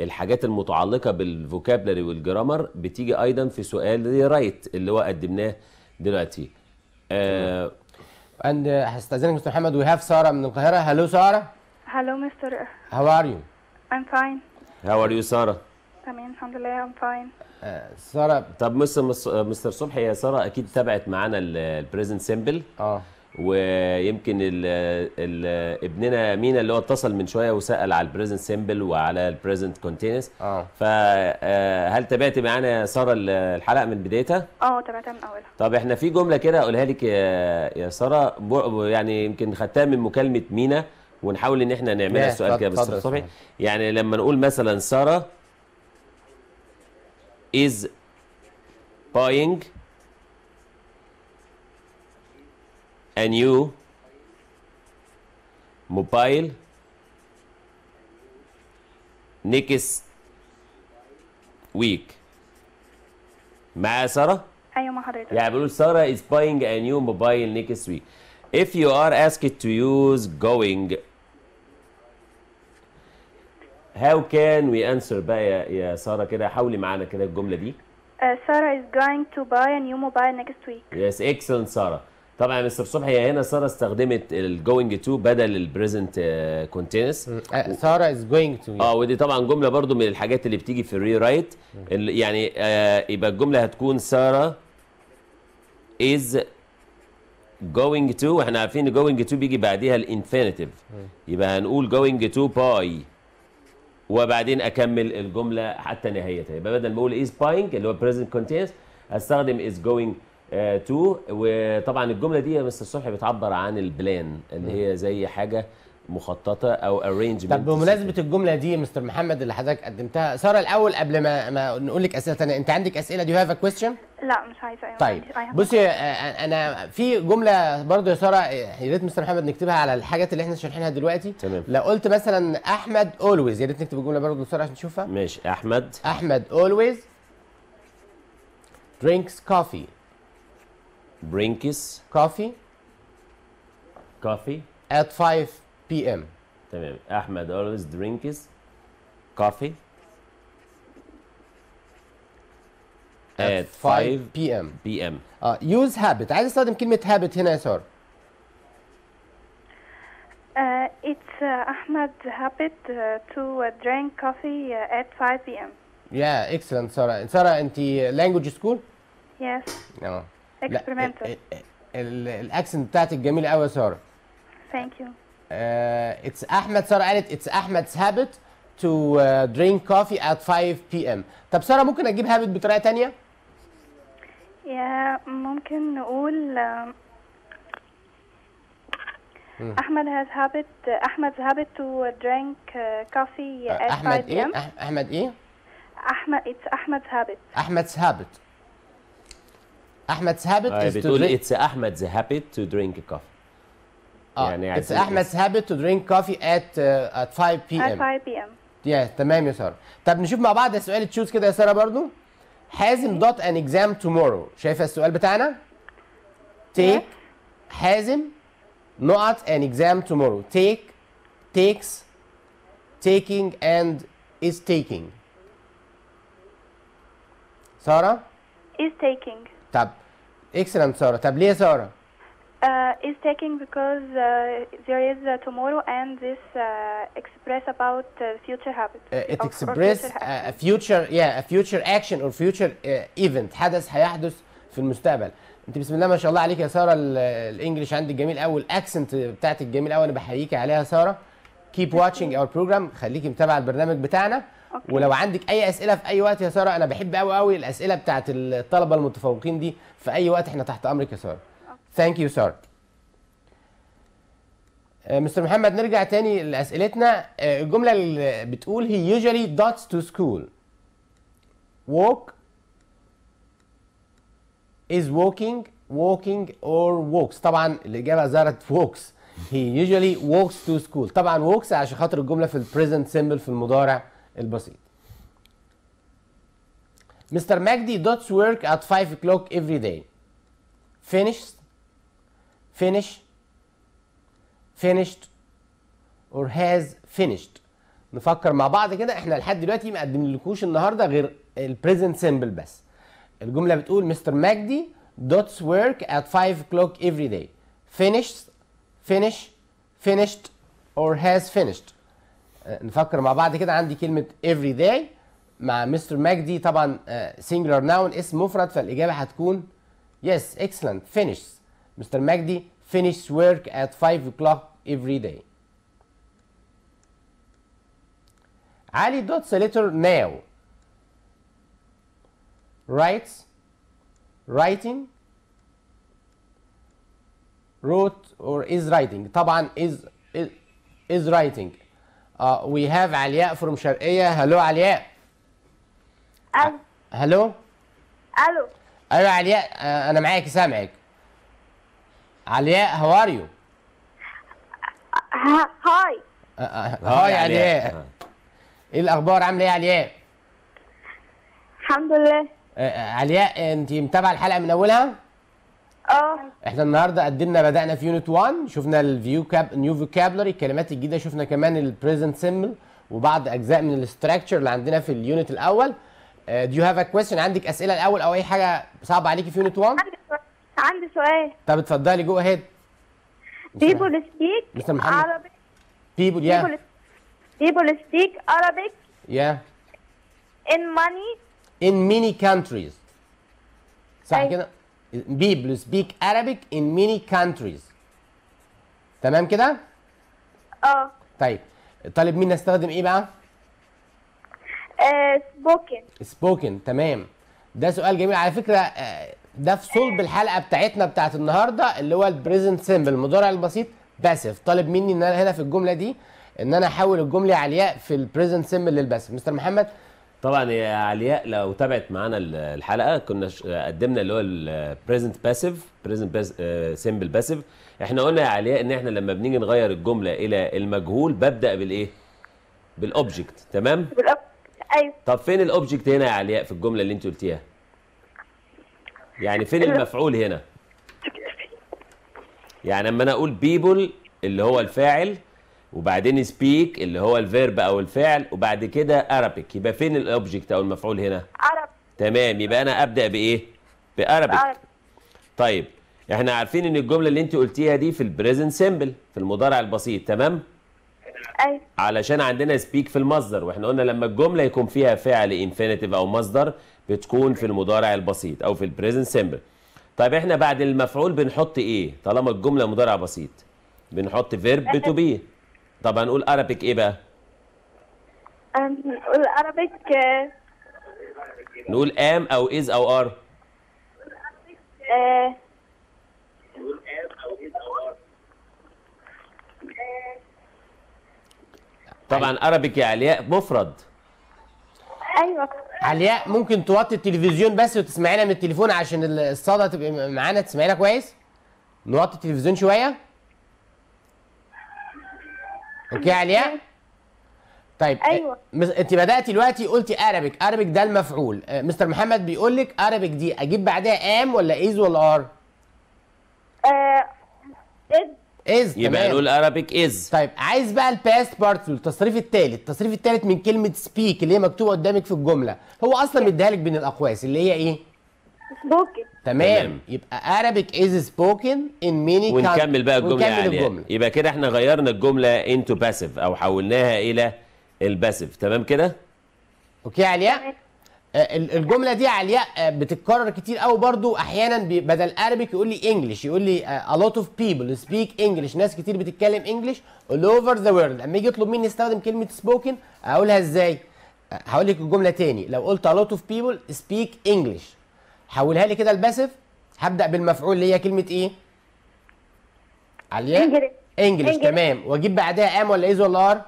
الحاجات المتعلقه بالفوكابلري والجرامر بتيجي ايضا في سؤال رايت اللي هو قدمناه دلوقتي آه اند هستاذنك مستر محمد وي هاف ساره من القاهره هلو ساره هلو مستر هاو ار يو ام فاين هاو ار يو ساره تمام الحمد لله ام فاين ساره طب مستر مستر صبحي يا ساره اكيد تابعت معانا البريزنت سيمبل اه ويمكن ال ال ابننا مينا اللي هو اتصل من شويه وسال على البريزنت سيمبل وعلى البريزنت كونتينس اه فهل آه، تابعتي معانا يا ساره الحلقه من بدايتها؟ اه تابعتها من اولها طب احنا في جمله كده اقولها لك يا يا ساره يعني يمكن خدتها من مكالمه مينا ونحاول ان احنا نعملها السؤال كده بس صبحي يعني لما نقول مثلا ساره is buying a new mobile next week. weak معايا ساره ايوه مع حضرتك يعني بيقولوا ساره is buying a new mobile next week if you are asked to use going how can we answer بقى يا, يا ساره كده حاولي معانا كده الجمله دي uh, Sarah is going to buy a new mobile next week. Yes, excellent, Sarah. طبعا يا مستر صبحي هنا ساره استخدمت الجوينج تو بدل البريزنت كونتينس آه، آه، ساره از جوينج تو اه ودي طبعا جمله برضو من الحاجات اللي بتيجي في الري رايت يعني آه يبقى الجمله هتكون ساره از جوينج تو واحنا عارفين جوينج تو بيجي بعديها الانفينيتيف يبقى هنقول جوينج تو باي وبعدين اكمل الجمله حتى نهايتها يبقى بدل ما اقول از باينج اللي هو بريزنت كونتينس استخدم از جوينج آه، تو وطبعا الجمله دي يا مستر صبحي بتعبر عن البلان اللي هي زي حاجه مخططه او ارينجمنت طب بمناسبه الجمله دي مستر محمد اللي حضرتك قدمتها ساره الاول قبل ما ما نقول لك اسئله ثانيه انت عندك اسئله دي هاف ا كويستشن لا مش عايزه أيوة. طيب بصي آه، آه، انا في جمله برضو يا ساره يا ريت مستر محمد نكتبها على الحاجات اللي احنا شارحينها دلوقتي تمام لو قلت مثلا احمد اولويز يا ريت نكتب الجمله برضو ساره عشان نشوفها ماشي احمد احمد اولويز درينكس كوفي برينكس كوفي كوفي at 5 بي ام تمام احمد always drinks coffee at 5 p.m. p.m. اه يوز هابت عايز استخدم كلمه هابت هنا يا uh, uh, habit uh, to uh, drink coffee uh, at 5 p.m. Yeah, excellent, ساره ساره انت لانجوج سكول يس Yeah. اكسبيرمنتال الاكسنت بتاعتك جميله قوي يا ساره ثانك يو اتس احمد ساره قالت اتس احمد هابت تو درينك كوفي ات 5 بي ام طب ساره ممكن اجيب هابت بطريقه ثانيه؟ يا ممكن نقول احمد هاز آه، آه، هابت احمد هابت تو درينك كوفي احمد ايه احمد ايه احمد اتس احمد هابت احمد هابت احمد habit از طيب، is بتقول اتس احمد it's احمد's habit to drink coffee آه. يعني it's احمد's habit to drink coffee at uh, at 5 بي ام 5 p.m. yeah تمام يا ساره طب نشوف مع بعض سؤال تشوز كده يا ساره برضو حازم دوت ان اكزام تومورو شايفه السؤال بتاعنا تيك حازم نقط ان اكزام تومورو تيك تيكس تيكينج اند از تيكينج ساره از تيكينج طب اكس رام ساره طب ليه يا ساره Uh, is taking because uh, there is uh, tomorrow and this uh, express about uh, future habits. Uh, it express a future yeah a future action or future uh, event حدث هيحدث في المستقبل انت بسم الله ما شاء الله عليك يا ساره الانجلش عندي جميل قوي الاكسنت بتاعتك جميل قوي انا بحييكي عليها يا ساره keep watching our program خليكي متابعه البرنامج بتاعنا ولو عندك اي اسئله في اي وقت يا ساره انا بحب قوي قوي الاسئله بتاعت الطلبه المتفوقين دي في اي وقت احنا تحت امرك يا ساره ثانك يو ساره مستر محمد نرجع تاني لاسئلتنا آه، الجمله اللي بتقول هي usually dots to school walk is walking walking or walks طبعا الاجابه ظهرت walks هي usually walks to school طبعا walks عشان خاطر الجمله في البريزنت سيمبل في المضارع البسيط مستر ماجدي دوتس ورك ات 5 o'clock افري داي finished finish finished or has finished نفكر مع بعض كده احنا لحد دلوقتي ما قدملكوش النهارده غير البريزنت سيمبل بس الجمله بتقول مستر ماجدي دوتس ورك ات 5 o'clock افري داي finished finish finished or has finished نفكر مع بعض كده عندي كلمه every day مع مستر مجدي طبعا singular noun اسم مفرد فالاجابه هتكون يس excellent finish مستر مجدي finish work at 5 o'clock every day علي دوتس letter now writes writing wrote or is writing طبعا is is, is writing اه وي هاف علياء فروم شرقية. هلو علياء. ألو. هلو ألو. أيوة علياء أنا معاكي سامعك. علياء هاو ار يو هاي. هاي علياء. إيه الأخبار عاملة إيه علياء؟ الحمد لله. علياء uh, uh, أنت متابعة الحلقة من أولها؟ اه احنا النهارده قدمنا بدانا في يونت 1 شفنا الفيو كاب نيو فوكابلري الكلمات الجديده شفنا كمان البريزنت سيمبل وبعض اجزاء من الاستراكشر اللي عندنا في اليونت الاول دو يو هاف ا كويستشن عندك اسئله الاول او اي حاجه صعبه عليكي في يونت 1 عندي سؤال عندي سؤال طب اتفضلي جو اهيد بيبول سبيك مستر محمد عربي بيبول يا بيبول سبيك عربي يا in money in many countries صح كده people speak Arabic in many countries تمام كده؟ اه طيب طالب مين نستخدم ايه بقى؟ سبوكن آه، سبوكن تمام ده سؤال جميل على فكره آه، ده في صلب آه. الحلقه بتاعتنا بتاعت النهارده اللي هو البريزنت سيمبل المضارع البسيط باسف طالب مني ان انا هنا في الجمله دي ان انا احول الجمله علياء في البريزنت سيمبل للباسف مستر محمد طبعا يا علياء لو تابعت معانا الحلقه كنا قدمنا اللي هو البريزنت باسيف بريزنت سمبل باسيف احنا قلنا يا علياء ان احنا لما بنيجي نغير الجمله الى المجهول ببدا بالايه بالاوبجكت تمام بالأوبجكت. ايوه طب فين الاوبجكت هنا يا علياء في الجمله اللي انت قلتيها يعني فين المفعول هنا يعني اما انا اقول بيبل اللي هو الفاعل وبعدين سبيك اللي هو الفيرب او الفعل وبعد كده ارابيك يبقى فين الاوبجكت او المفعول هنا عرب تمام يبقى انا ابدا بايه بارابيك طيب احنا عارفين ان الجمله اللي انت قلتيها دي في البريزنت سيمبل في المضارع البسيط تمام ايوه علشان عندنا سبيك في المصدر واحنا قلنا لما الجمله يكون فيها فعل انفينيتيف او مصدر بتكون في المضارع البسيط او في البريزنت سيمبل طيب احنا بعد المفعول بنحط ايه طالما الجمله مضارع بسيط بنحط فيرب تو بي طب هنقول ارابيك ايه بقى نقول ارابيك نقول ام او از او ار آه، طبعا ارابيك يا علياء مفرد ايوه علياء ممكن توطي التلفزيون بس وتسمعينا من التليفون عشان الصدى تبقى معانا تسمعينا كويس نوطي التلفزيون شويه اوكي يا أيوة. طيب آه، ايوه انت بداتي دلوقتي قلتي ارابيك ارابيك ده المفعول آه، مستر محمد بيقول لك ارابيك دي اجيب بعدها ام ولا از ولا ار از آه، يبقى نقول ارابيك از طيب عايز بقى الباست بارت التصريف الثالث التصريف الثالث من كلمه سبيك اللي هي مكتوبه قدامك في الجمله هو اصلا مديها لك بين الاقواس اللي هي ايه سبوكن تمام يبقى Arabic is spoken in many ونكمل بقى الجمله يعني الجملة. يبقى كده احنا غيرنا الجمله انتو باسيف او حولناها الى الباسيف تمام كده اوكي يا علياء آه، الجمله دي علياء آه، بتتكرر كتير قوي برضو احيانا بدل Arabic يقول لي انجلش يقول لي آه، a lot of people speak English ناس كتير بتتكلم انجلش all over the world اما يجي يطلب مني استخدم كلمه spoken اقولها ازاي هقول لك الجمله تاني لو قلت a lot of people speak English حولها لي كده الباسف هبدا بالمفعول اللي هي كلمه ايه عليا انجلش تمام واجيب بعدها ام ولا از ولا ار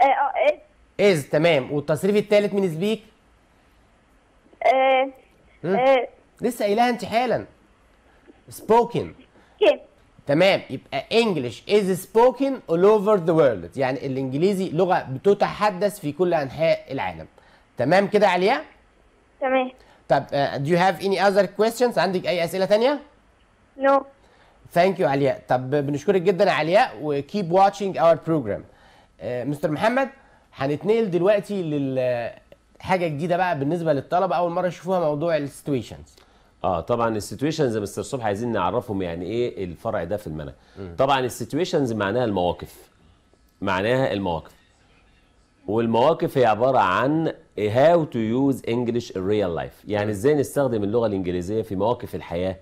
اه, آه، از تمام والتصريف الثالث من سبيك آه. آه. لسه قايلها انت حالا سبوكن تمام يبقى انجلش از سبوكن اول اوفر ذا وورلد يعني الانجليزي لغه بتتحدث في كل انحاء العالم تمام كده عليا تمام طب آه، do you have any other questions عندك اي اسئله ثانيه؟ نو ثانك يو علياء طب بنشكرك جدا علياء وكيب واتشنج اور بروجرام مستر محمد هنتنقل دلوقتي لل آه، حاجه جديده بقى بالنسبه للطلبه اول مره يشوفوها موضوع السيتويشنز اه طبعا السيتويشنز يا مستر صبحي عايزين نعرفهم يعني ايه الفرع ده في المنهج طبعا السيتويشنز معناها المواقف معناها المواقف والمواقف هي عباره عن هاو تو يوز انجلش in real life يعني ازاي نستخدم اللغه الانجليزيه في مواقف الحياه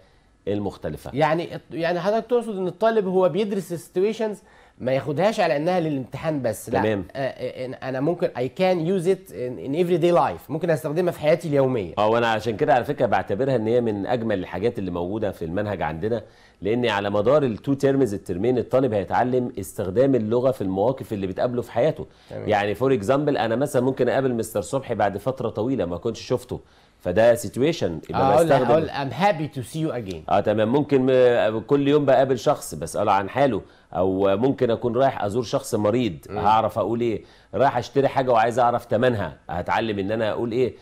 المختلفه يعني يعني حضرتك تقصد ان الطالب هو بيدرس سيتويشنز ما ياخدهاش على انها للامتحان بس لا تمام. آه، آه، انا ممكن اي كان يوز ات ان افري داي لايف ممكن استخدمها في حياتي اليوميه اه وانا عشان كده على فكره بعتبرها ان هي من اجمل الحاجات اللي موجوده في المنهج عندنا لان على مدار التو تيرمز الترمين الطالب هيتعلم استخدام اللغه في المواقف اللي بتقابله في حياته تمام. يعني فور اكزامبل انا مثلا ممكن اقابل مستر صبحي بعد فتره طويله ما كنتش شفته فده سيتويشن يبقى بستخدم اقول ام هابي تو سي يو اجين اه تمام ممكن كل يوم بقابل شخص بساله عن حاله او ممكن اكون رايح ازور شخص مريض هعرف اقول ايه رايح اشتري حاجه وعايز اعرف ثمنها هتعلم ان انا اقول ايه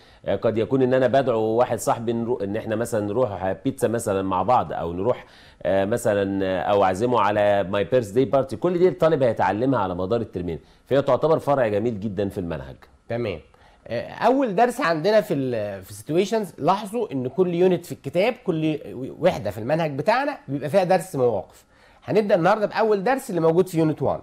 قد يكون ان انا بدعو واحد صاحبي ان احنا مثلا نروح بيتزا مثلا مع بعض او نروح آه، مثلا آه، او اعزمه على ماي بيرث داي بارتي كل دي الطالب هيتعلمها على مدار الترمين فهي تعتبر فرع جميل جدا في المنهج تمام آه، اول درس عندنا في الـ في سيتويشنز لاحظوا ان كل يونت في الكتاب كل وحده في المنهج بتاعنا بيبقى فيها درس مواقف هنبدا النهارده باول درس اللي موجود في يونت 1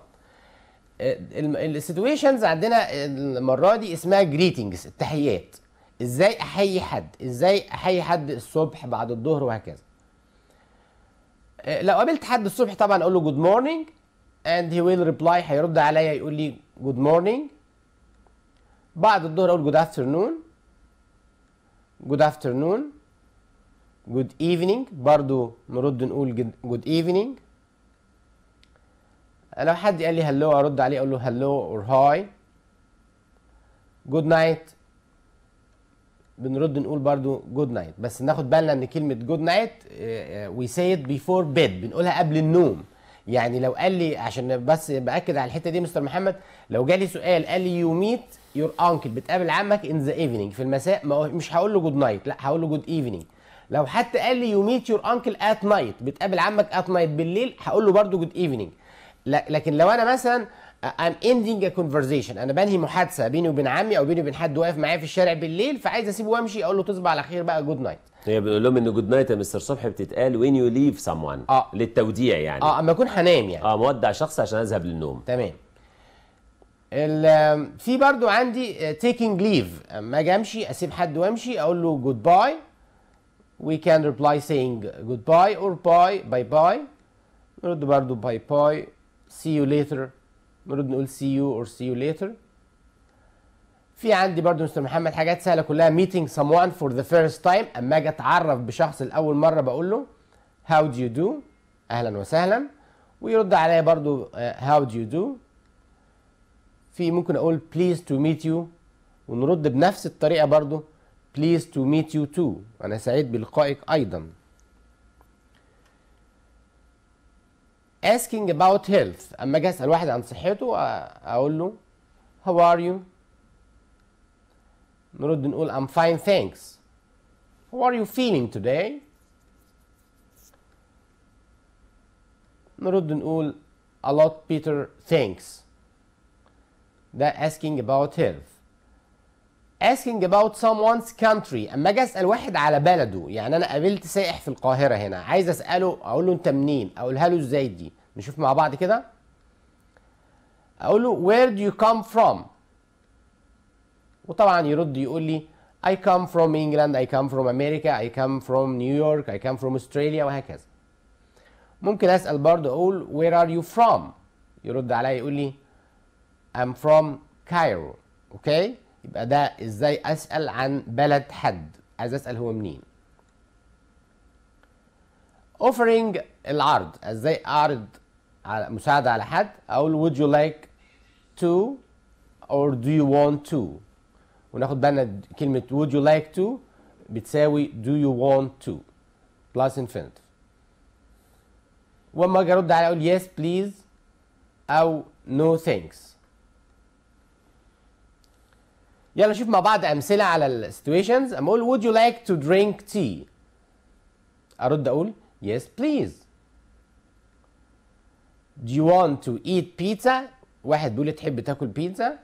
السيتويشنز عندنا المره دي اسمها جريتنجز التحيات ازاي احيي حد ازاي احيي حد الصبح بعد الظهر وهكذا آه، لو قابلت حد الصبح طبعا اقول له جود مورنينج اند هي ويل ريبلاي هيرد عليا يقول لي جود مورنينج بعد الظهر اقول جود افترنون جود افترنون جود ايفنينج برضو نرد نقول جود ايفنينج لو حد قال لي هلو ارد عليه اقول له هلو اور هاي جود نايت بنرد نقول برضو جود نايت بس ناخد بالنا ان كلمه جود نايت وي سي ات بيفور بيد بنقولها قبل النوم يعني لو قال لي عشان بس باكد على الحته دي مستر محمد لو جالي سؤال قال لي يو ميت يور انكل بتقابل عمك ان ذا ايفنينج في المساء مش هقول له جود نايت لا هقول له جود ايفنينج لو حتى قال لي يو ميت يور انكل ات نايت بتقابل عمك ات نايت بالليل هقول له برده جود ايفنينج لكن لو انا مثلا آه، I'm ending a conversation انا بنهي محادثه بيني وبين عمي او بيني وبين حد واقف معايا في الشارع بالليل فعايز اسيبه وامشي اقول له تصبح على خير بقى جود نايت هي بنقول لهم ان جود نايت يا مستر صبحي بتتقال وين يو ليف سام اه للتوديع يعني اه اما اكون هنام يعني اه مودع شخص عشان اذهب للنوم تمام في برضو عندي تيكينج آه، ليف اما اجي امشي اسيب حد وامشي اقول له جود باي وي كان ريبلاي سينج جود باي اور باي باي نرد برضو باي باي see you later نرد نقول see you or see you later في عندي برضو مستر محمد حاجات سهله كلها meeting someone for the first time اما اجي اتعرف بشخص لاول مره بقول له how do you do اهلا وسهلا ويرد عليا برضو uh, how do you do في ممكن اقول please to meet you ونرد بنفس الطريقه برضو please to meet you too انا سعيد بلقائك ايضا asking about health اما اجي اسال واحد عن صحته اقول له how are you نرد نقول I'm fine thanks how are you feeling today نرد نقول a lot Peter thanks ده asking about health asking about someone's country اما اجي اسال واحد على بلده يعني انا قابلت سائح في القاهره هنا عايز اساله اقول له انت منين اقولها له ازاي دي نشوف مع بعض كده اقول له where do you come from وطبعا يرد يقول لي I come from England I come from America I come from New York I come from Australia وهكذا ممكن اسال برضه اقول where are you from يرد عليا يقول لي I'm from Cairo اوكي okay? يبقى ده ازاي اسال عن بلد حد عايز اسال هو منين offering العرض ازاي اعرض على مساعده على حد اقول would you like to or do you want to وناخد بالنا كلمه would you like to بتساوي do you want to plus infinitive واما اجي ارد عليه اقول yes please او no thanks يلا نشوف مع بعض امثله على السيتويشنز اما اقول would you like to drink tea ارد اقول yes please do you want to eat pizza واحد بيقول لي تحب تاكل بيتزا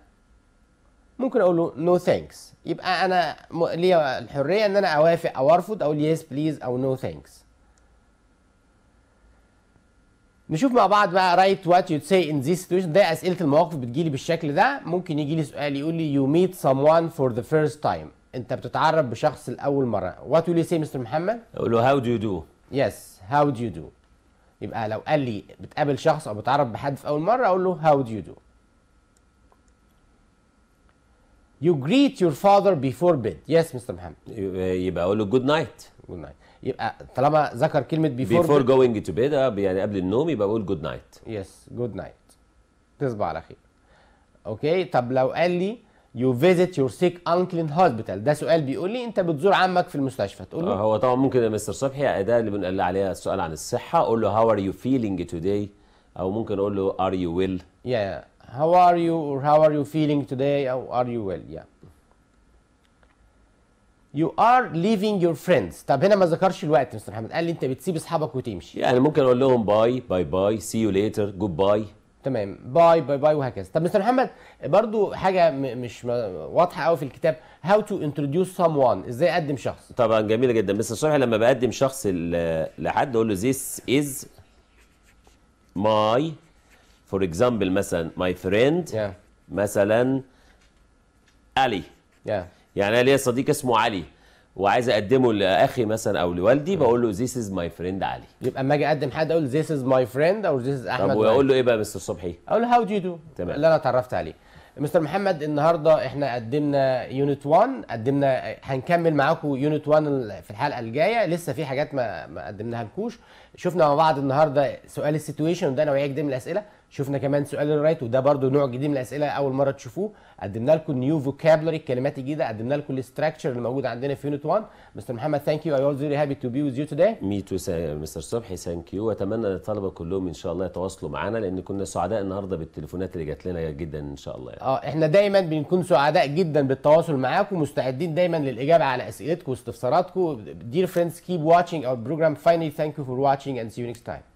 ممكن اقول له نو no ثانكس يبقى انا ليا الحريه ان انا اوافق او ارفض اقول يس بليز او نو no ثانكس نشوف مع بعض بقى رايت وات يو سي ان ذيس سيتويشن ده اسئله المواقف بتجيلي بالشكل ده ممكن يجي لي سؤال يقول لي يو ميت سام وان فور ذا فيرست تايم انت بتتعرف بشخص لاول مره وات ويل يو سي مستر محمد اقول له هاو دو يو دو يس هاو دو يو دو يبقى لو قال لي بتقابل شخص او بتعرف بحد في اول مره اقول له هاو دو يو دو يو جريت يور father بيفور بيد يس مستر محمد. يبقى اقول له جود نايت جود نايت يبقى طالما ذكر كلمه بيفور بيفور جوينج تو بيد يعني قبل النوم يبقى بقول جود نايت يس جود نايت تصبح على خير اوكي طب لو قال لي يو فيزيت يور سيك انكل ان هوسبيتال ده سؤال بيقول لي انت بتزور عمك في المستشفى تقول له آه هو طبعا ممكن يا مستر صبحي يعني ده اللي بنقول عليها السؤال عن الصحه اقول له هاو ار يو فيلينج توداي او ممكن اقول له ار يو ويل يا هاو ار يو هاو ار يو فيلينج توداي او ار يو ويل يا يو ار ليفينج يور فريندز طب هنا ما ذكرش الوقت مستر محمد قال لي انت بتسيب اصحابك وتمشي يعني ممكن اقول لهم باي باي باي سي يو ليتر جود باي تمام باي باي باي وهكذا طب مستر محمد برضو حاجه مش واضحه قوي في الكتاب هاو تو انتروديوس سام وان ازاي اقدم شخص طبعا جميله جدا مستر صبحي لما بقدم شخص لحد اقول له ذيس از ماي فور اكزامبل مثلا ماي فريند مثلا علي yeah. يعني انا ليا صديق اسمه علي وعايز اقدمه لاخي مثلا او لوالدي بقول له ذيس از ماي فريند علي يبقى اما اجي اقدم حد اقول ذيس از ماي فريند او ذيس از احمد طب واقول له ايه بقى مستر صبحي اقول له هاو دو يو دو تمام اللي انا اتعرفت عليه مستر محمد النهارده احنا قدمنا يونت 1 قدمنا هنكمل معاكم يونت 1 في الحلقه الجايه لسه في حاجات ما ما قدمناها لكوش شفنا مع بعض النهارده سؤال السيتويشن ده نوعيه جديده من الاسئله شفنا كمان سؤال الرايت وده برضو نوع جديد من الاسئله اول مره تشوفوه قدمنا لكم نيو فوكابلري الكلمات الجديده قدمنا لكم الاستراكشر اللي موجود عندنا في يونت 1 مستر محمد ثانك يو اي اولز فيري هابي تو بي ويز يو توداي مي تو مستر صبحي ثانك يو واتمنى ان الطلبه كلهم ان شاء الله يتواصلوا معانا لان كنا سعداء النهارده بالتليفونات اللي جات لنا جدا ان شاء الله يعني. اه احنا دايما بنكون سعداء جدا بالتواصل معاكم مستعدين دايما للاجابه على اسئلتكم واستفساراتكم دير فريندز كيب واتشينج اور بروجرام فاينلي ثانك يو فور watching اند سي يو نيكست تايم